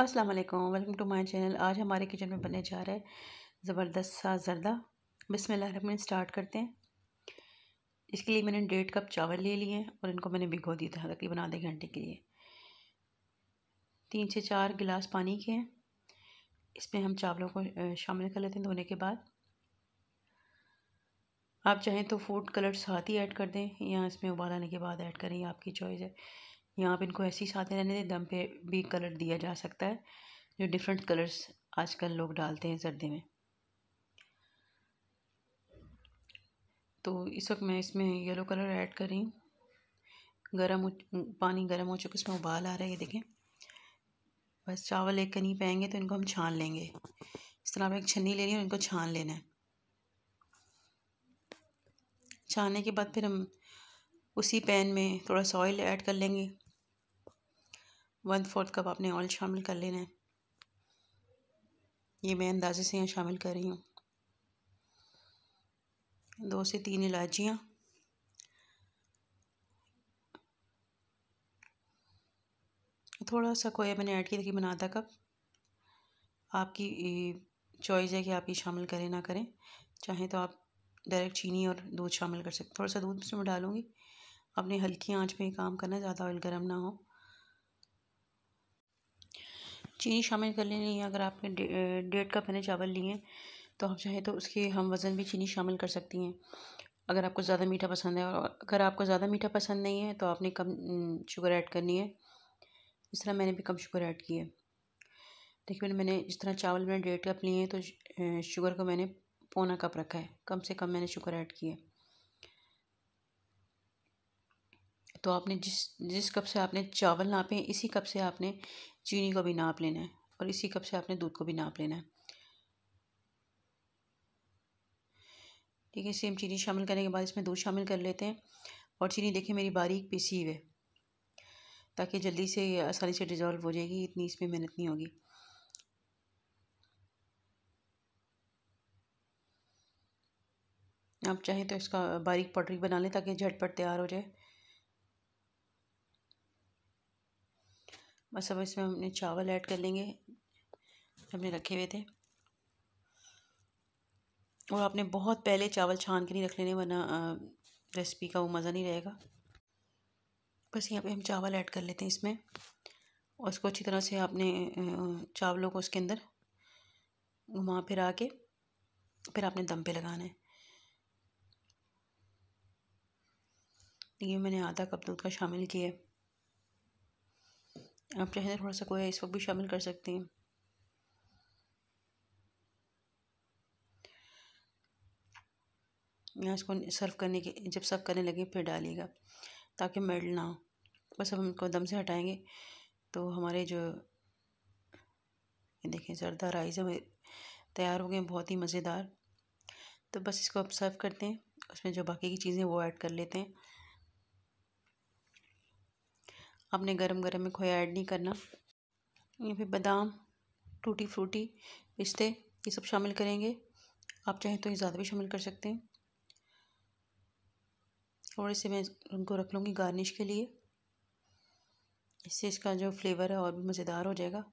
अस्सलाम वालेकुम welcome to my channel आज हमारे किचन में बनने जा रहा है ज़बरदस्त सा जरदा बिस्मिल्लाह रहमान स्टार्ट करते हैं इसके लिए मैंने डेढ़ कप चावल ले लिए हैं और इनको मैंने भिगो दिया था तकरीबन आधे घंटे के लिए तीन से चार गिलास पानी के हैं इसमें हम चावलों को शामिल कर लेते हैं धोने के बाद आप चाहें तो फूड कलर साथ ही ऐड कर दें या इसमें उबाल आने के बाद ऐड करें आपकी चॉइस है यहाँ पे इनको ऐसे ही साथ में रहने दें दम पे भी कलर दिया जा सकता है जो डिफरेंट कलर्स आजकल लोग डालते हैं सर्दी में तो इस वक्त मैं इसमें येलो कलर ऐड कर रही हूँ गर्म पानी गर्म हो चुका इसमें उबाल आ रहा है ये देखें बस चावल एक कनी पाएंगे तो इनको हम छान लेंगे इस तरह आप एक छन्नी लेनी है और इनको छान लेना है छानने के बाद फिर हम उसी पैन में थोड़ा सा ऑयल ऐड कर लेंगे वन फोर्थ कप आपने ऑयल शामिल कर लेना है ये मैं अंदाजे से यहाँ शामिल कर रही हूँ दो से तीन इलायचियाँ थोड़ा सा खोया मैंने ऐड किया तकरीबन आधा कप आपकी चॉइस है कि आप ये शामिल करें ना करें चाहें तो आप डायरेक्ट चीनी और दूध शामिल कर सकते थोड़ा सा दूध इसमें डालूँगी आपने हल्की आंच पे काम करना ज़्यादा ऑयल गर्म ना हो चीनी शामिल कर लेनी है अगर आपने डेढ़ कप मैंने चावल लिए तो आप चाहें तो उसके हम वज़न भी चीनी शामिल कर सकती हैं अगर आपको ज़्यादा मीठा पसंद है और अगर आपको ज़्यादा मीठा पसंद नहीं है तो आपने कम शुगर ऐड करनी है इस तरह मैंने भी कम शुगर ऐड की है देखिए मैंने मैंने जिस तरह चावल मैंने डेढ़ कप लिए हैं तो शुगर को मैंने पौना कप रखा है कम से कम मैंने शुगर ऐड किया है तो आपने जिस जिस कप से आपने चावल नापे इसी कप से आपने चीनी को भी नाप लेना है और इसी कप से आपने दूध को भी नाप लेना है ठीक है सेम चीनी शामिल करने के बाद इसमें दूध शामिल कर लेते हैं और चीनी देखिए मेरी बारीक पीसी हुई ताकि जल्दी से आसानी से डिज़ोल्व हो जाएगी इतनी इसमें मेहनत नहीं होगी आप चाहें तो इसका बारीक पाउडर बना लें ताकि झटपट तैयार हो जाए बस अब इसमें हमने चावल ऐड कर लेंगे हमने रखे हुए थे और आपने बहुत पहले चावल छान के नहीं रख लेने वरना रेसिपी का वो मज़ा नहीं रहेगा बस यहाँ पे हम चावल ऐड कर लेते हैं इसमें और उसको अच्छी तरह से आपने चावलों को उसके अंदर घुमा फिरा के फिर आपने दम पे लगाना है ये मैंने आधा कप दूध का शामिल किया है आप चाहें थोड़ा सा कोया इस वक्त भी शामिल कर सकते हैं यहाँ इसको सर्व करने के जब सर्व करने लगे फिर डालिएगा ताकि मेल ना हो बस हम इनको दम से हटाएंगे तो हमारे जो ये देखें जरदार राइस हमें तैयार हो गए बहुत ही मज़ेदार तो बस इसको अब सर्व करते हैं उसमें जो बाकी की चीज़ें वो ऐड कर लेते हैं आपने गरम गरम में खोया ऐड नहीं करना या फिर बादाम टूटी फ्रूटी पिस्ते ये सब शामिल करेंगे आप चाहें तो ये ज़्यादा भी शामिल कर सकते हैं थोड़े से मैं उनको रख लूँगी गार्निश के लिए इससे इसका जो फ्लेवर है और भी मज़ेदार हो जाएगा